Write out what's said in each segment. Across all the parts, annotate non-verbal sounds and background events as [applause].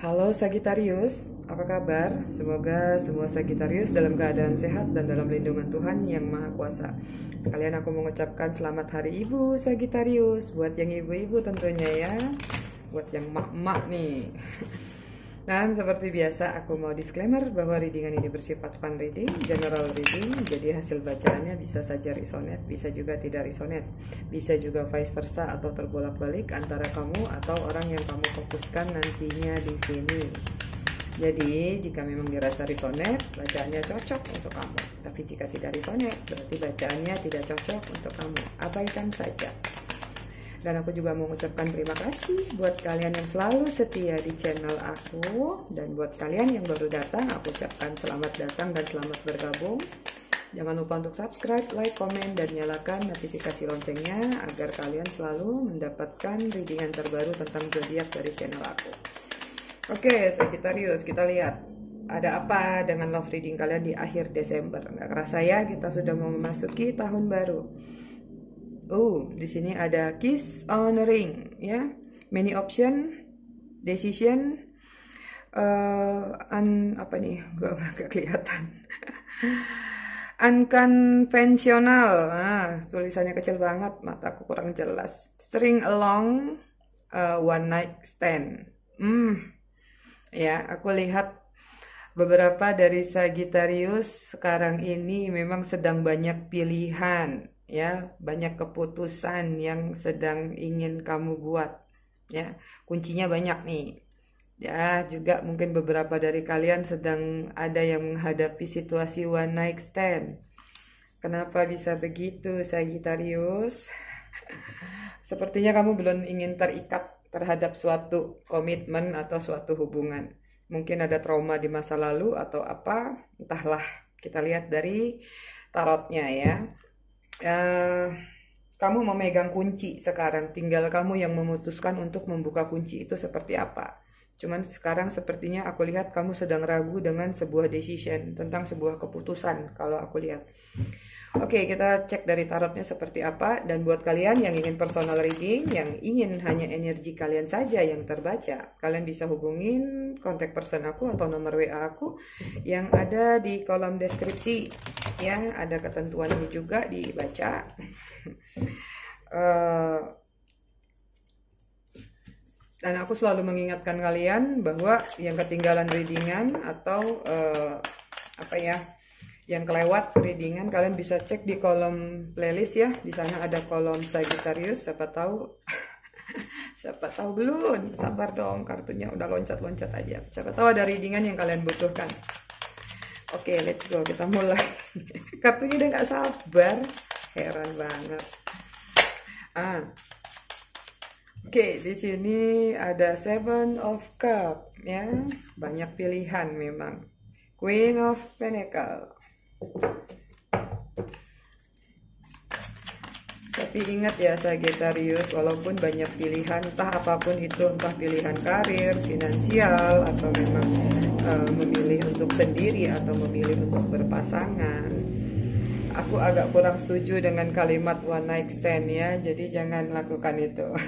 Halo Sagitarius, apa kabar? Semoga semua Sagitarius dalam keadaan sehat dan dalam lindungan Tuhan yang Maha Kuasa. Sekalian aku mengucapkan selamat Hari Ibu Sagitarius buat yang ibu-ibu tentunya ya, buat yang mak-mak nih. Dan seperti biasa aku mau disclaimer bahwa readingan ini bersifat fun reading, general reading, jadi hasil bacaannya bisa saja resonate, bisa juga tidak resonate, bisa juga vice versa atau terbolak-balik antara kamu atau orang yang kamu fokuskan nantinya di sini. Jadi jika memang dirasa resonate, bacaannya cocok untuk kamu. Tapi jika tidak resonate, berarti bacaannya tidak cocok untuk kamu. Abaikan saja. Dan aku juga mau mengucapkan terima kasih buat kalian yang selalu setia di channel aku. Dan buat kalian yang baru datang, aku ucapkan selamat datang dan selamat bergabung. Jangan lupa untuk subscribe, like, komen, dan nyalakan notifikasi loncengnya agar kalian selalu mendapatkan readingan terbaru tentang zodiak dari channel aku. Oke, Sagittarius, kita lihat ada apa dengan love reading kalian di akhir Desember. Nggak kerasa ya, kita sudah mau memasuki tahun baru. Oh, di sini ada kiss on a ring, ya. Many option, decision, uh, eh, un, apa nih? Gua [laughs] nggak kelihatan. [laughs] Unconventional, nah, tulisannya kecil banget, mataku kurang jelas. String along, uh, one night stand. Hmm, ya, aku lihat beberapa dari Sagittarius sekarang ini memang sedang banyak pilihan ya banyak keputusan yang sedang ingin kamu buat ya kuncinya banyak nih ya juga mungkin beberapa dari kalian sedang ada yang menghadapi situasi one night stand kenapa bisa begitu Sagittarius [laughs] sepertinya kamu belum ingin terikat terhadap suatu komitmen atau suatu hubungan mungkin ada trauma di masa lalu atau apa entahlah kita lihat dari tarotnya ya Eh, kamu memegang kunci sekarang, tinggal kamu yang memutuskan untuk membuka kunci itu seperti apa. Cuman sekarang sepertinya aku lihat kamu sedang ragu dengan sebuah decision tentang sebuah keputusan kalau aku lihat. Oke, okay, kita cek dari tarotnya seperti apa dan buat kalian yang ingin personal reading, yang ingin hanya energi kalian saja yang terbaca, kalian bisa hubungin kontak person aku atau nomor WA aku yang ada di kolom deskripsi ya ada ketentuan ini juga dibaca uh, [laughs] dan aku selalu mengingatkan kalian bahwa yang ketinggalan readingan atau uh, apa ya yang kelewat readingan kalian bisa cek di kolom playlist ya di sana ada kolom Sagittarius siapa tahu [laughs] siapa tahu belum sabar dong kartunya udah loncat-loncat aja siapa tahu ada readingan yang kalian butuhkan Oke, okay, let's go. Kita mulai. [laughs] Kartunya udah gak sabar. Heran banget. Ah. Oke, okay, di sini ada Seven of Cup ya. Banyak pilihan memang. Queen of Pentacle. Tapi ingat ya Sagittarius, walaupun banyak pilihan, entah apapun itu, entah pilihan karir, finansial, atau memang uh, memilih untuk sendiri atau memilih untuk berpasangan aku agak kurang setuju dengan kalimat one night stand ya jadi jangan lakukan itu [laughs]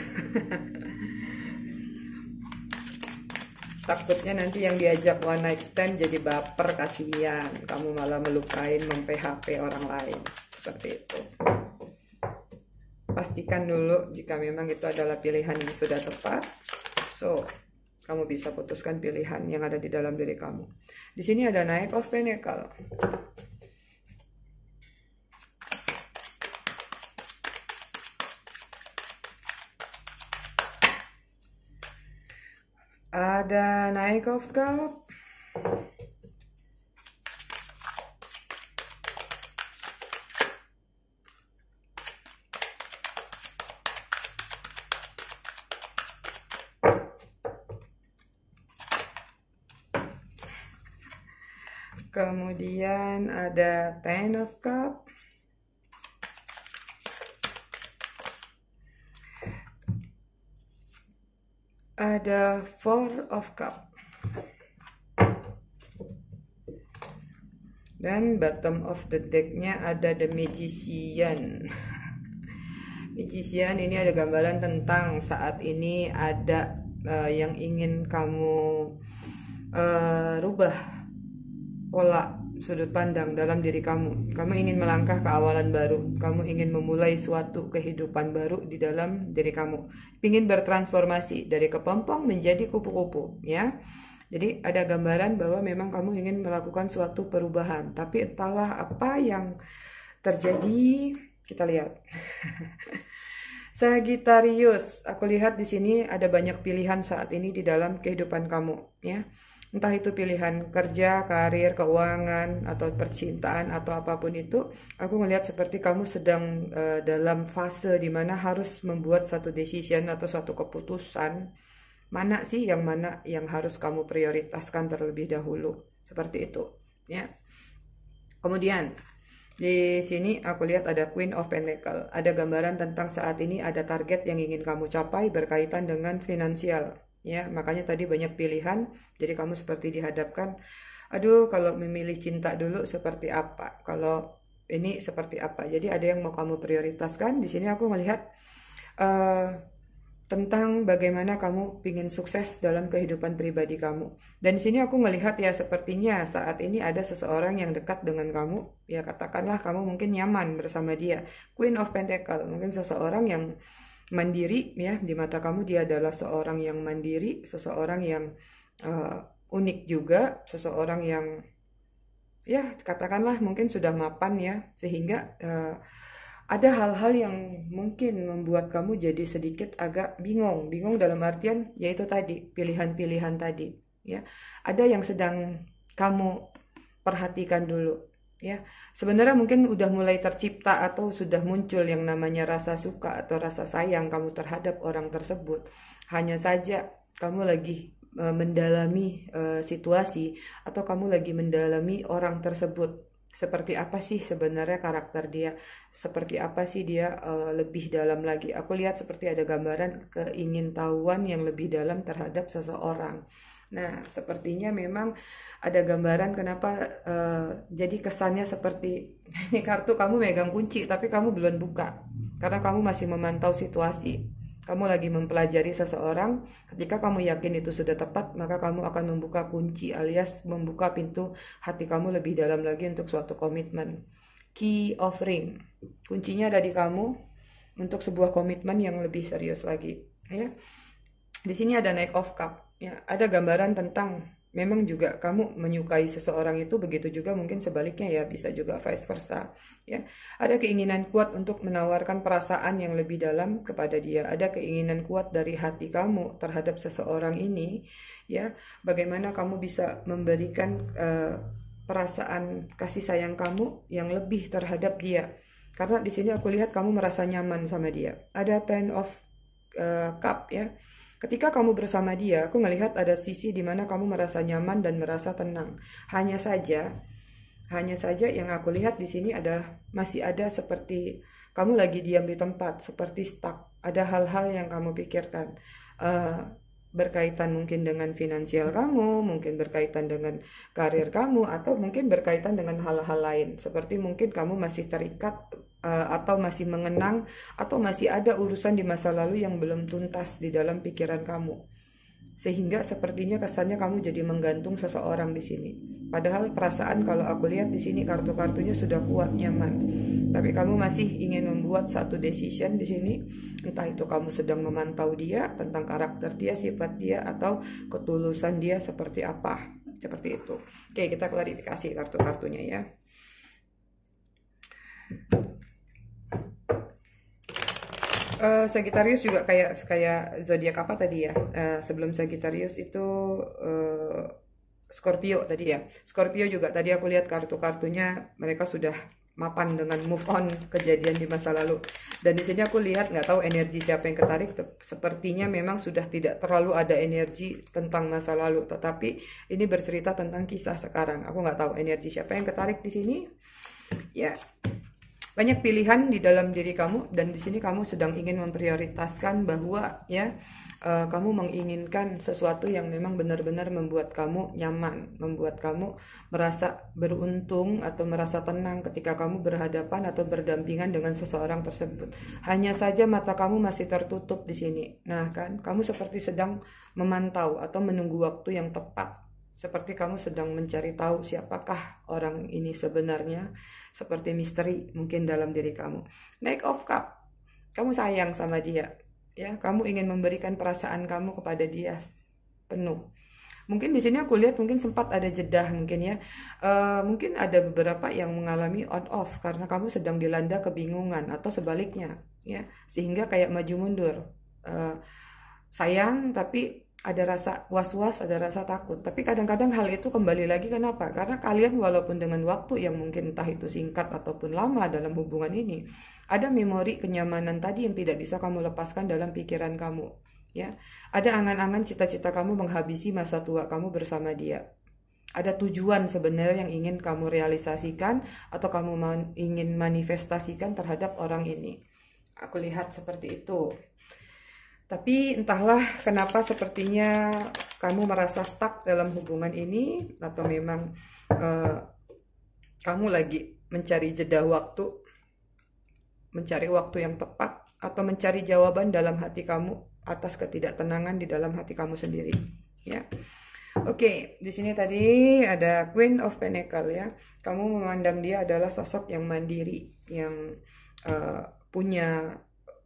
takutnya nanti yang diajak one night stand jadi baper kasihan kamu malah melukain mem-PHP orang lain seperti itu pastikan dulu jika memang itu adalah pilihan yang sudah tepat so kamu bisa putuskan pilihan yang ada di dalam diri kamu. Di sini ada naik of Pentacle. Ada naik of Cup. ada ten of cup ada four of cup dan bottom of the deck-nya ada the magician [laughs] magician ini ada gambaran tentang saat ini ada uh, yang ingin kamu uh, rubah pola sudut pandang dalam diri kamu. Kamu ingin melangkah ke awalan baru. Kamu ingin memulai suatu kehidupan baru di dalam diri kamu. Ingin bertransformasi dari kepompong menjadi kupu-kupu, ya. Jadi ada gambaran bahwa memang kamu ingin melakukan suatu perubahan, tapi entahlah apa yang terjadi, kita lihat. [laughs] Sagittarius, aku lihat di sini ada banyak pilihan saat ini di dalam kehidupan kamu, ya entah itu pilihan kerja, karir, keuangan, atau percintaan, atau apapun itu, aku melihat seperti kamu sedang uh, dalam fase di mana harus membuat satu decision atau satu keputusan, mana sih yang mana yang harus kamu prioritaskan terlebih dahulu, seperti itu, ya. Kemudian, di sini aku lihat ada Queen of Pentacle. Ada gambaran tentang saat ini ada target yang ingin kamu capai berkaitan dengan finansial ya makanya tadi banyak pilihan jadi kamu seperti dihadapkan aduh kalau memilih cinta dulu seperti apa kalau ini seperti apa jadi ada yang mau kamu prioritaskan di sini aku melihat uh, tentang bagaimana kamu ingin sukses dalam kehidupan pribadi kamu. Dan di sini aku melihat ya sepertinya saat ini ada seseorang yang dekat dengan kamu, ya katakanlah kamu mungkin nyaman bersama dia. Queen of Pentacle, mungkin seseorang yang mandiri ya di mata kamu dia adalah seorang yang mandiri seseorang yang uh, unik juga seseorang yang ya katakanlah mungkin sudah mapan ya sehingga uh, ada hal-hal yang mungkin membuat kamu jadi sedikit agak bingung bingung dalam artian yaitu tadi pilihan-pilihan tadi ya ada yang sedang kamu perhatikan dulu ya sebenarnya mungkin udah mulai tercipta atau sudah muncul yang namanya rasa suka atau rasa sayang kamu terhadap orang tersebut hanya saja kamu lagi e, mendalami e, situasi atau kamu lagi mendalami orang tersebut seperti apa sih sebenarnya karakter dia seperti apa sih dia e, lebih dalam lagi aku lihat seperti ada gambaran keingintahuan yang lebih dalam terhadap seseorang Nah, sepertinya memang ada gambaran kenapa uh, jadi kesannya seperti [laughs] ini kartu kamu megang kunci tapi kamu belum buka karena kamu masih memantau situasi. Kamu lagi mempelajari seseorang, ketika kamu yakin itu sudah tepat, maka kamu akan membuka kunci alias membuka pintu hati kamu lebih dalam lagi untuk suatu komitmen. Key offering. Kuncinya ada di kamu untuk sebuah komitmen yang lebih serius lagi, ya. Di sini ada naik of cup ya ada gambaran tentang memang juga kamu menyukai seseorang itu begitu juga mungkin sebaliknya ya bisa juga vice versa ya ada keinginan kuat untuk menawarkan perasaan yang lebih dalam kepada dia ada keinginan kuat dari hati kamu terhadap seseorang ini ya bagaimana kamu bisa memberikan uh, perasaan kasih sayang kamu yang lebih terhadap dia karena di sini aku lihat kamu merasa nyaman sama dia ada ten of uh, cup ya Ketika kamu bersama dia, aku melihat ada sisi di mana kamu merasa nyaman dan merasa tenang. Hanya saja, hanya saja yang aku lihat di sini ada masih ada seperti kamu lagi diam di tempat, seperti stuck. Ada hal-hal yang kamu pikirkan. Uh, berkaitan mungkin dengan finansial kamu, mungkin berkaitan dengan karir kamu, atau mungkin berkaitan dengan hal-hal lain. Seperti mungkin kamu masih terikat Eh, atau masih mengenang atau masih ada urusan di masa lalu yang belum tuntas di dalam pikiran kamu. Sehingga sepertinya kesannya kamu jadi menggantung seseorang di sini. Padahal perasaan kalau aku lihat di sini kartu-kartunya sudah kuat nyaman. Tapi kamu masih ingin membuat satu decision di sini, entah itu kamu sedang memantau dia tentang karakter dia, sifat dia atau ketulusan dia seperti apa. Seperti itu. Oke, kita klarifikasi kartu-kartunya ya uh, Sagittarius juga kayak kayak zodiak apa tadi ya? Uh, sebelum Sagittarius itu uh, Scorpio tadi ya. Scorpio juga tadi aku lihat kartu-kartunya mereka sudah mapan dengan move on kejadian di masa lalu. Dan di sini aku lihat nggak tahu energi siapa yang ketarik. Sepertinya memang sudah tidak terlalu ada energi tentang masa lalu, tetapi ini bercerita tentang kisah sekarang. Aku nggak tahu energi siapa yang ketarik di sini. Ya, banyak pilihan di dalam diri kamu dan di sini kamu sedang ingin memprioritaskan bahwa ya uh, kamu menginginkan sesuatu yang memang benar-benar membuat kamu nyaman, membuat kamu merasa beruntung atau merasa tenang ketika kamu berhadapan atau berdampingan dengan seseorang tersebut. Hanya saja mata kamu masih tertutup di sini. Nah, kan kamu seperti sedang memantau atau menunggu waktu yang tepat seperti kamu sedang mencari tahu siapakah orang ini sebenarnya, seperti misteri mungkin dalam diri kamu. Naik of cup, kamu sayang sama dia, ya, kamu ingin memberikan perasaan kamu kepada dia penuh. Mungkin di sini aku lihat mungkin sempat ada jeda mungkin ya, e, mungkin ada beberapa yang mengalami on off karena kamu sedang dilanda kebingungan atau sebaliknya, ya, sehingga kayak maju mundur. E, sayang tapi ada rasa was-was, ada rasa takut. Tapi kadang-kadang hal itu kembali lagi kenapa? Karena kalian walaupun dengan waktu yang mungkin entah itu singkat ataupun lama dalam hubungan ini, ada memori kenyamanan tadi yang tidak bisa kamu lepaskan dalam pikiran kamu, ya. Ada angan-angan cita-cita kamu menghabisi masa tua kamu bersama dia. Ada tujuan sebenarnya yang ingin kamu realisasikan atau kamu man ingin manifestasikan terhadap orang ini. Aku lihat seperti itu. Tapi entahlah kenapa sepertinya kamu merasa stuck dalam hubungan ini atau memang uh, kamu lagi mencari jeda waktu, mencari waktu yang tepat atau mencari jawaban dalam hati kamu atas ketidaktenangan di dalam hati kamu sendiri, ya. Oke, okay, di sini tadi ada Queen of Pentacle ya. Kamu memandang dia adalah sosok yang mandiri, yang uh, punya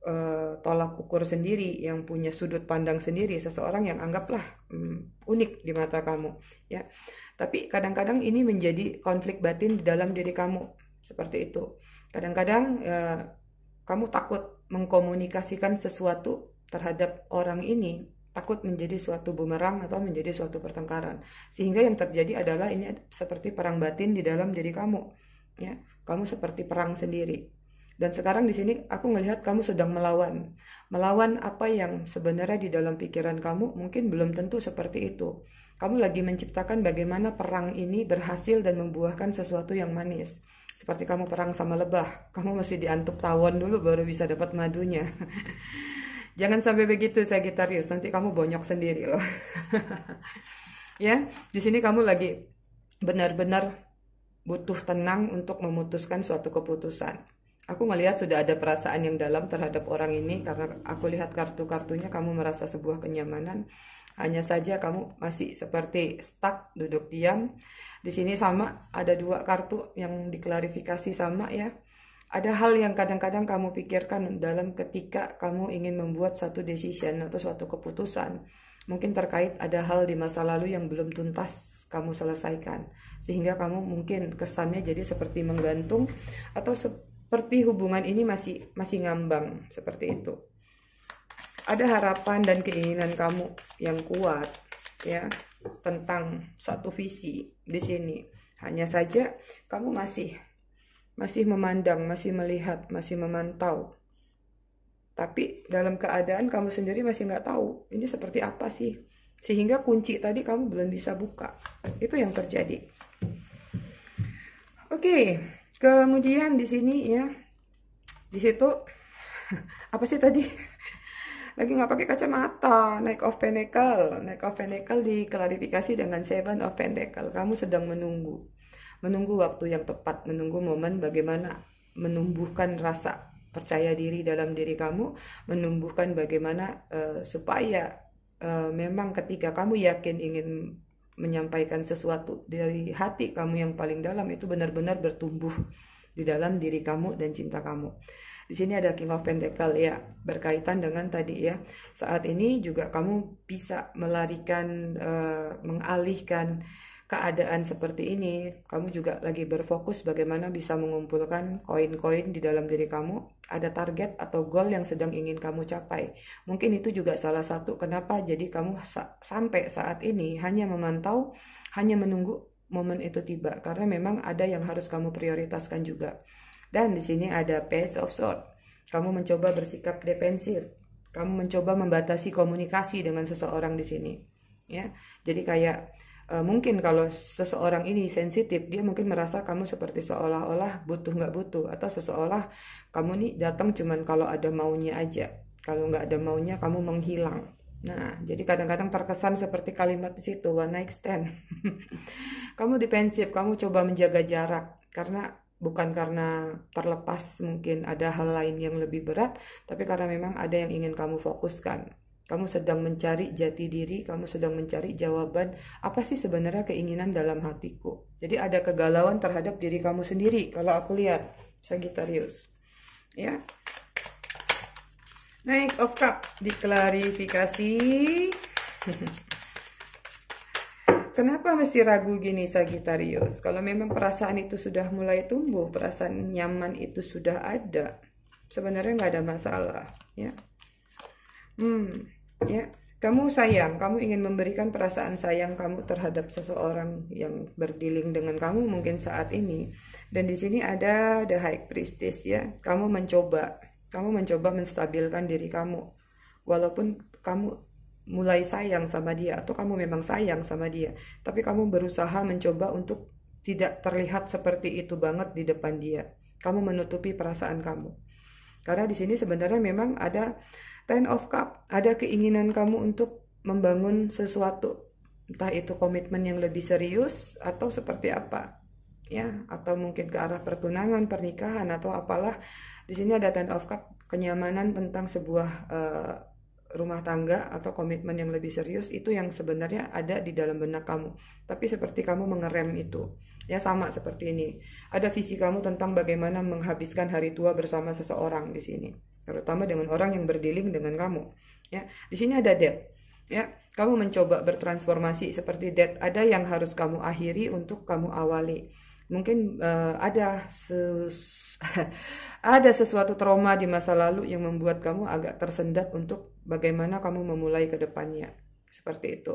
Eh, tolak ukur sendiri, yang punya sudut pandang sendiri, seseorang yang anggaplah um, unik di mata kamu, ya. Tapi kadang-kadang ini menjadi konflik batin di dalam diri kamu, seperti itu. Kadang-kadang uh, kamu takut mengkomunikasikan sesuatu terhadap orang ini, takut menjadi suatu bumerang atau menjadi suatu pertengkaran. Sehingga yang terjadi adalah ini seperti perang batin di dalam diri kamu, ya. Kamu seperti perang sendiri dan sekarang di sini aku melihat kamu sedang melawan. Melawan apa yang sebenarnya di dalam pikiran kamu mungkin belum tentu seperti itu. Kamu lagi menciptakan bagaimana perang ini berhasil dan membuahkan sesuatu yang manis. Seperti kamu perang sama lebah, kamu masih diantuk tawon dulu baru bisa dapat madunya. [laughs] Jangan sampai begitu Sagittarius, nanti kamu bonyok sendiri loh. [laughs] ya, di sini kamu lagi benar-benar butuh tenang untuk memutuskan suatu keputusan Aku melihat sudah ada perasaan yang dalam terhadap orang ini karena aku lihat kartu-kartunya kamu merasa sebuah kenyamanan. Hanya saja kamu masih seperti stuck duduk diam. Di sini sama ada dua kartu yang diklarifikasi sama ya. Ada hal yang kadang-kadang kamu pikirkan dalam ketika kamu ingin membuat satu decision atau suatu keputusan. Mungkin terkait ada hal di masa lalu yang belum tuntas kamu selesaikan. Sehingga kamu mungkin kesannya jadi seperti menggantung atau se seperti hubungan ini masih masih ngambang seperti itu. Ada harapan dan keinginan kamu yang kuat ya tentang satu visi di sini. Hanya saja kamu masih masih memandang, masih melihat, masih memantau. Tapi dalam keadaan kamu sendiri masih nggak tahu ini seperti apa sih. Sehingga kunci tadi kamu belum bisa buka. Itu yang terjadi. Oke, okay kemudian di sini ya di situ [laughs] apa sih tadi lagi nggak pakai kacamata naik of pentacle naik of pentacle diklarifikasi dengan seven of pentacle kamu sedang menunggu menunggu waktu yang tepat menunggu momen bagaimana menumbuhkan rasa percaya diri dalam diri kamu menumbuhkan bagaimana uh, supaya uh, memang ketika kamu yakin ingin menyampaikan sesuatu dari hati kamu yang paling dalam itu benar-benar bertumbuh di dalam diri kamu dan cinta kamu. Di sini ada King of Pentacle ya, berkaitan dengan tadi ya. Saat ini juga kamu bisa melarikan, uh, mengalihkan keadaan seperti ini, kamu juga lagi berfokus bagaimana bisa mengumpulkan koin-koin di dalam diri kamu, ada target atau goal yang sedang ingin kamu capai. Mungkin itu juga salah satu kenapa jadi kamu sa sampai saat ini hanya memantau, hanya menunggu momen itu tiba karena memang ada yang harus kamu prioritaskan juga. Dan di sini ada page of sword. Kamu mencoba bersikap defensif. Kamu mencoba membatasi komunikasi dengan seseorang di sini. Ya. Jadi kayak uh, mungkin kalau seseorang ini sensitif dia mungkin merasa kamu seperti seolah-olah butuh nggak butuh atau seseolah kamu nih datang cuman kalau ada maunya aja kalau nggak ada maunya kamu menghilang nah jadi kadang-kadang terkesan seperti kalimat di situ one night stand [laughs] kamu defensif kamu coba menjaga jarak karena bukan karena terlepas mungkin ada hal lain yang lebih berat tapi karena memang ada yang ingin kamu fokuskan kamu sedang mencari jati diri, kamu sedang mencari jawaban apa sih sebenarnya keinginan dalam hatiku. Jadi ada kegalauan terhadap diri kamu sendiri kalau aku lihat Sagittarius. Ya. Naik of Cup diklarifikasi. [laughs] Kenapa mesti ragu gini Sagittarius? Kalau memang perasaan itu sudah mulai tumbuh, perasaan nyaman itu sudah ada, sebenarnya nggak ada masalah, ya. Hmm ya kamu sayang kamu ingin memberikan perasaan sayang kamu terhadap seseorang yang berdiling dengan kamu mungkin saat ini dan di sini ada the high priestess ya kamu mencoba kamu mencoba menstabilkan diri kamu walaupun kamu mulai sayang sama dia atau kamu memang sayang sama dia tapi kamu berusaha mencoba untuk tidak terlihat seperti itu banget di depan dia kamu menutupi perasaan kamu karena di sini sebenarnya memang ada Ten of Cup, ada keinginan kamu untuk membangun sesuatu, entah itu komitmen yang lebih serius atau seperti apa, ya, atau mungkin ke arah pertunangan, pernikahan atau apalah. Di sini ada Ten of Cup, kenyamanan tentang sebuah uh, rumah tangga atau komitmen yang lebih serius itu yang sebenarnya ada di dalam benak kamu. Tapi seperti kamu mengerem itu. Ya sama seperti ini. Ada visi kamu tentang bagaimana menghabiskan hari tua bersama seseorang di sini terutama dengan orang yang berdiling dengan kamu ya di sini ada debt ya kamu mencoba bertransformasi seperti debt ada yang harus kamu akhiri untuk kamu awali mungkin uh, ada ses [laughs] ada sesuatu trauma di masa lalu yang membuat kamu agak tersendat untuk bagaimana kamu memulai ke depannya seperti itu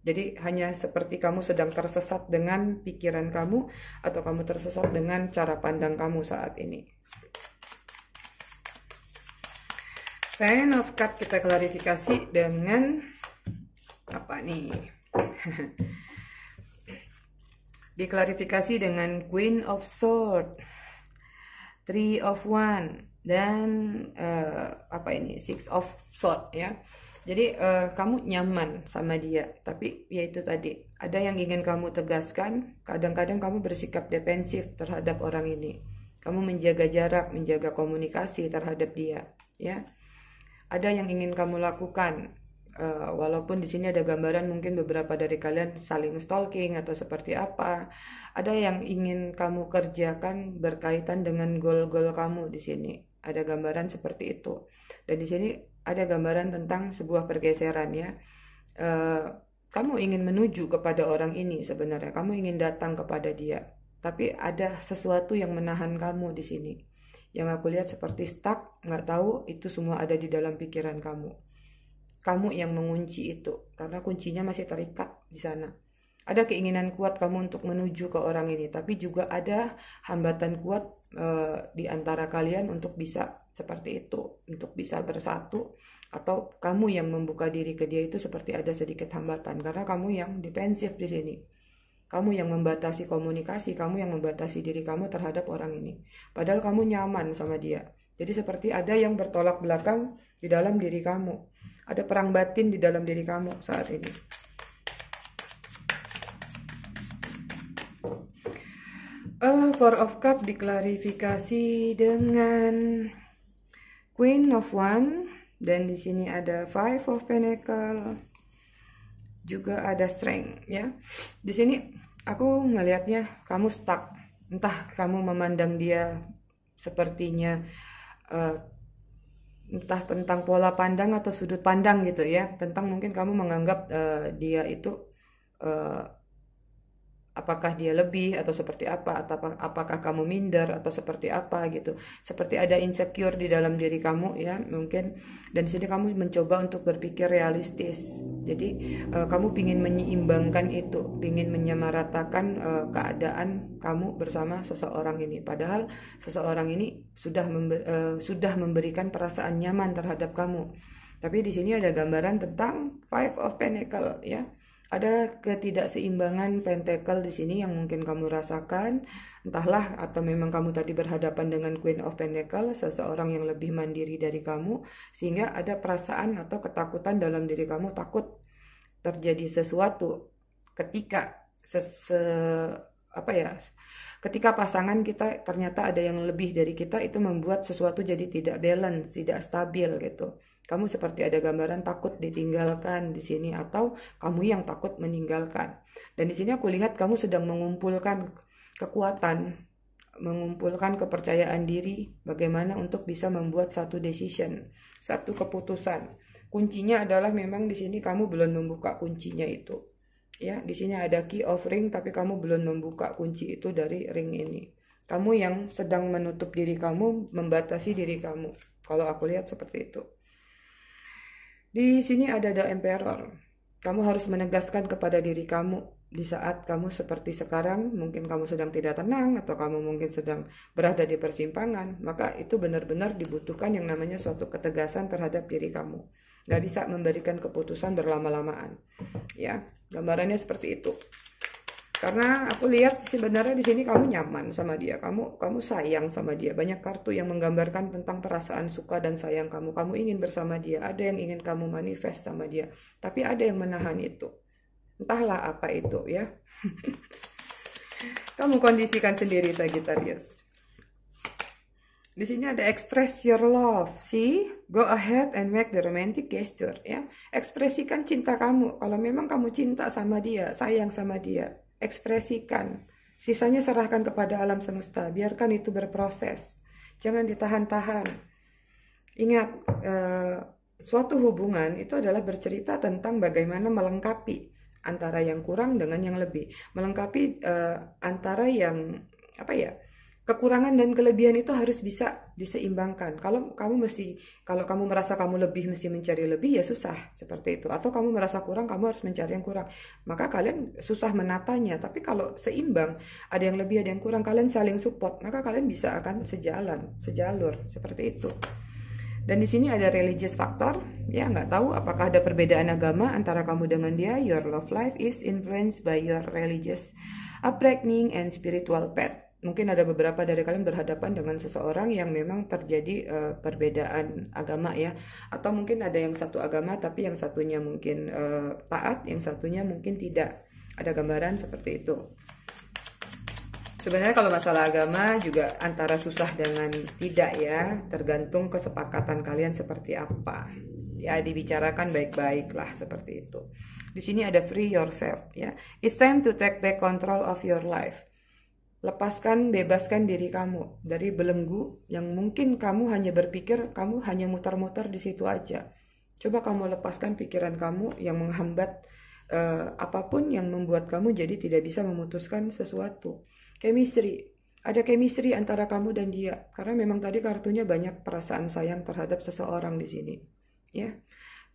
jadi hanya seperti kamu sedang tersesat dengan pikiran kamu atau kamu tersesat dengan cara pandang kamu saat ini Ten of Cup kita klarifikasi dengan apa nih? [laughs] Diklarifikasi dengan Queen of Sword, Three of One, dan uh, apa ini? Six of Sword ya. Jadi uh, kamu nyaman sama dia, tapi yaitu tadi ada yang ingin kamu tegaskan. Kadang-kadang kamu bersikap defensif terhadap orang ini. Kamu menjaga jarak, menjaga komunikasi terhadap dia, ya ada yang ingin kamu lakukan uh, walaupun di sini ada gambaran mungkin beberapa dari kalian saling stalking atau seperti apa. Ada yang ingin kamu kerjakan berkaitan dengan goal-goal kamu di sini. Ada gambaran seperti itu. Dan di sini ada gambaran tentang sebuah pergeseran ya. Uh, kamu ingin menuju kepada orang ini sebenarnya. Kamu ingin datang kepada dia. Tapi ada sesuatu yang menahan kamu di sini. Yang aku lihat seperti stuck, nggak tahu itu semua ada di dalam pikiran kamu. Kamu yang mengunci itu, karena kuncinya masih terikat di sana. Ada keinginan kuat kamu untuk menuju ke orang ini, tapi juga ada hambatan kuat e, di antara kalian untuk bisa seperti itu, untuk bisa bersatu. Atau kamu yang membuka diri ke dia itu seperti ada sedikit hambatan, karena kamu yang defensif di sini kamu yang membatasi komunikasi, kamu yang membatasi diri kamu terhadap orang ini. Padahal kamu nyaman sama dia. Jadi seperti ada yang bertolak belakang di dalam diri kamu. Ada perang batin di dalam diri kamu saat ini. Uh, Four of Cup diklarifikasi dengan Queen of One dan di sini ada Five of Pentacle juga ada Strength ya di sini aku ngelihatnya kamu stuck entah kamu memandang dia sepertinya uh, entah tentang pola pandang atau sudut pandang gitu ya tentang mungkin kamu menganggap uh, dia itu uh, apakah dia lebih atau seperti apa atau apakah kamu minder atau seperti apa gitu seperti ada insecure di dalam diri kamu ya mungkin dan di sini kamu mencoba untuk berpikir realistis jadi uh, kamu ingin menyeimbangkan itu ingin menyamaratakan uh, keadaan kamu bersama seseorang ini padahal seseorang ini sudah member, uh, eh, sudah memberikan perasaan nyaman terhadap kamu tapi di sini ada gambaran tentang five of pentacle ya ada ketidakseimbangan pentekel di sini yang mungkin kamu rasakan entahlah atau memang kamu tadi berhadapan dengan Queen of Pentacle seseorang yang lebih mandiri dari kamu sehingga ada perasaan atau ketakutan dalam diri kamu takut terjadi sesuatu ketika ses apa ya Ketika pasangan kita ternyata ada yang lebih dari kita itu membuat sesuatu jadi tidak balance, tidak stabil gitu. Kamu seperti ada gambaran takut ditinggalkan di sini atau kamu yang takut meninggalkan. Dan di sini aku lihat kamu sedang mengumpulkan kekuatan, mengumpulkan kepercayaan diri bagaimana untuk bisa membuat satu decision, satu keputusan. Kuncinya adalah memang di sini kamu belum membuka kuncinya itu ya di sini ada key of ring tapi kamu belum membuka kunci itu dari ring ini kamu yang sedang menutup diri kamu membatasi diri kamu kalau aku lihat seperti itu di sini ada the emperor kamu harus menegaskan kepada diri kamu di saat kamu seperti sekarang mungkin kamu sedang tidak tenang atau kamu mungkin sedang berada di persimpangan maka itu benar-benar dibutuhkan yang namanya suatu ketegasan terhadap diri kamu nggak bisa memberikan keputusan berlama-lamaan ya gambarannya seperti itu karena aku lihat sebenarnya di sini kamu nyaman sama dia kamu kamu sayang sama dia banyak kartu yang menggambarkan tentang perasaan suka dan sayang kamu kamu ingin bersama dia ada yang ingin kamu manifest sama dia tapi ada yang menahan itu entahlah apa itu ya [laughs] kamu kondisikan sendiri Sagittarius di sini ada express your love. See, go ahead and make the romantic gesture. Ya, ekspresikan cinta kamu. Kalau memang kamu cinta sama dia, sayang sama dia, ekspresikan. Sisanya serahkan kepada alam semesta. Biarkan itu berproses. Jangan ditahan-tahan. Ingat, eh, suatu hubungan itu adalah bercerita tentang bagaimana melengkapi antara yang kurang dengan yang lebih, melengkapi eh, antara yang apa ya? kekurangan dan kelebihan itu harus bisa diseimbangkan. Kalau kamu mesti kalau kamu merasa kamu lebih mesti mencari lebih ya susah seperti itu. Atau kamu merasa kurang kamu harus mencari yang kurang. Maka kalian susah menatanya. Tapi kalau seimbang, ada yang lebih ada yang kurang, kalian saling support, maka kalian bisa akan sejalan, sejalur seperti itu. Dan di sini ada religious factor, ya nggak tahu apakah ada perbedaan agama antara kamu dengan dia. Your love life is influenced by your religious upbringing and spiritual path mungkin ada beberapa dari kalian berhadapan dengan seseorang yang memang terjadi uh, perbedaan agama ya atau mungkin ada yang satu agama tapi yang satunya mungkin uh, taat yang satunya mungkin tidak ada gambaran seperti itu sebenarnya kalau masalah agama juga antara susah dengan tidak ya tergantung kesepakatan kalian seperti apa ya dibicarakan baik-baik lah seperti itu di sini ada free yourself ya it's time to take back control of your life Lepaskan, bebaskan diri kamu dari belenggu yang mungkin kamu hanya berpikir kamu hanya muter-muter di situ aja. Coba kamu lepaskan pikiran kamu yang menghambat uh, apapun yang membuat kamu jadi tidak bisa memutuskan sesuatu. Chemistry, ada chemistry antara kamu dan dia karena memang tadi kartunya banyak perasaan sayang terhadap seseorang di sini. Ya.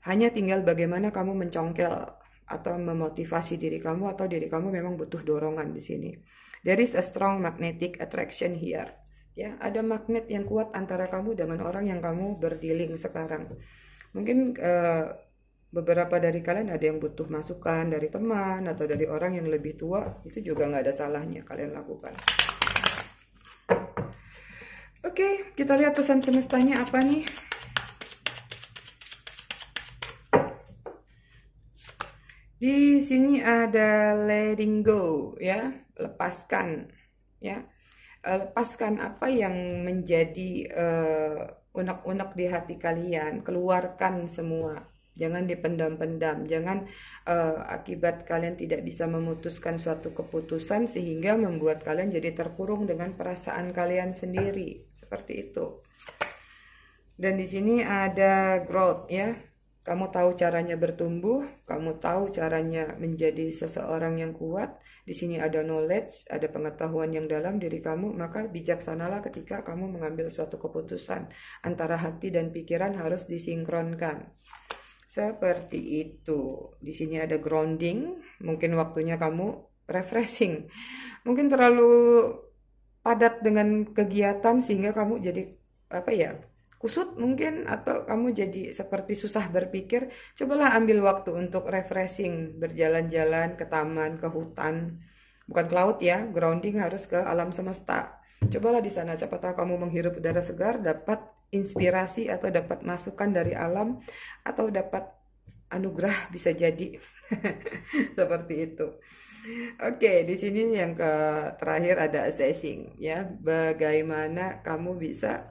Hanya tinggal bagaimana kamu mencongkel atau memotivasi diri kamu atau diri kamu memang butuh dorongan di sini. There is a strong magnetic attraction here. Ya, ada magnet yang kuat antara kamu dengan orang yang kamu berdiling sekarang. Mungkin uh, beberapa dari kalian ada yang butuh masukan dari teman atau dari orang yang lebih tua, itu juga nggak ada salahnya kalian lakukan. Oke, okay, kita lihat pesan semestanya apa nih. Di sini ada letting go ya lepaskan ya eh, lepaskan apa yang menjadi uh, unek-unek di hati kalian keluarkan semua jangan dipendam-pendam jangan uh, akibat kalian tidak bisa memutuskan suatu keputusan sehingga membuat kalian jadi terkurung dengan perasaan kalian sendiri seperti itu dan di sini ada growth ya kamu tahu caranya bertumbuh, kamu tahu caranya menjadi seseorang yang kuat. Di sini ada knowledge, ada pengetahuan yang dalam diri kamu, maka bijaksanalah ketika kamu mengambil suatu keputusan. Antara hati dan pikiran harus disinkronkan. Seperti itu. Di sini ada grounding, mungkin waktunya kamu refreshing. Mungkin terlalu padat dengan kegiatan sehingga kamu jadi apa ya kusut mungkin atau kamu jadi seperti susah berpikir, cobalah ambil waktu untuk refreshing, berjalan-jalan ke taman, ke hutan, bukan ke laut ya, grounding harus ke alam semesta. Cobalah di sana, siapa tahu kamu menghirup udara segar, dapat inspirasi atau dapat masukan dari alam atau dapat anugerah bisa jadi [laughs] seperti itu. Oke, di sini yang ke terakhir ada assessing ya, bagaimana kamu bisa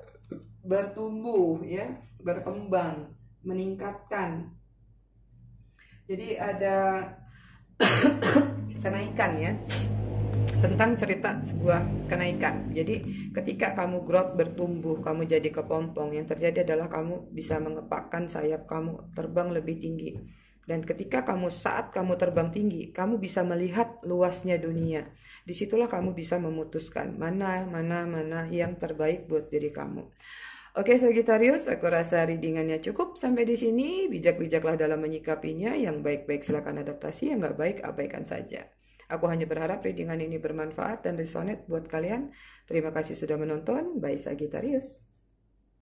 bertumbuh ya berkembang meningkatkan jadi ada [coughs] kenaikan ya tentang cerita sebuah kenaikan. Jadi ketika kamu growth bertumbuh, kamu jadi kepompong, yang terjadi adalah kamu bisa mengepakkan sayap kamu terbang lebih tinggi. Dan ketika kamu saat kamu terbang tinggi, kamu bisa melihat luasnya dunia. Disitulah kamu bisa memutuskan mana, mana, mana yang terbaik buat diri kamu. Oke Sagittarius, aku rasa readingannya cukup sampai di sini. Bijak-bijaklah dalam menyikapinya. Yang baik-baik silakan adaptasi, yang nggak baik abaikan saja. Aku hanya berharap readingan ini bermanfaat dan resonate buat kalian. Terima kasih sudah menonton. Bye Sagittarius.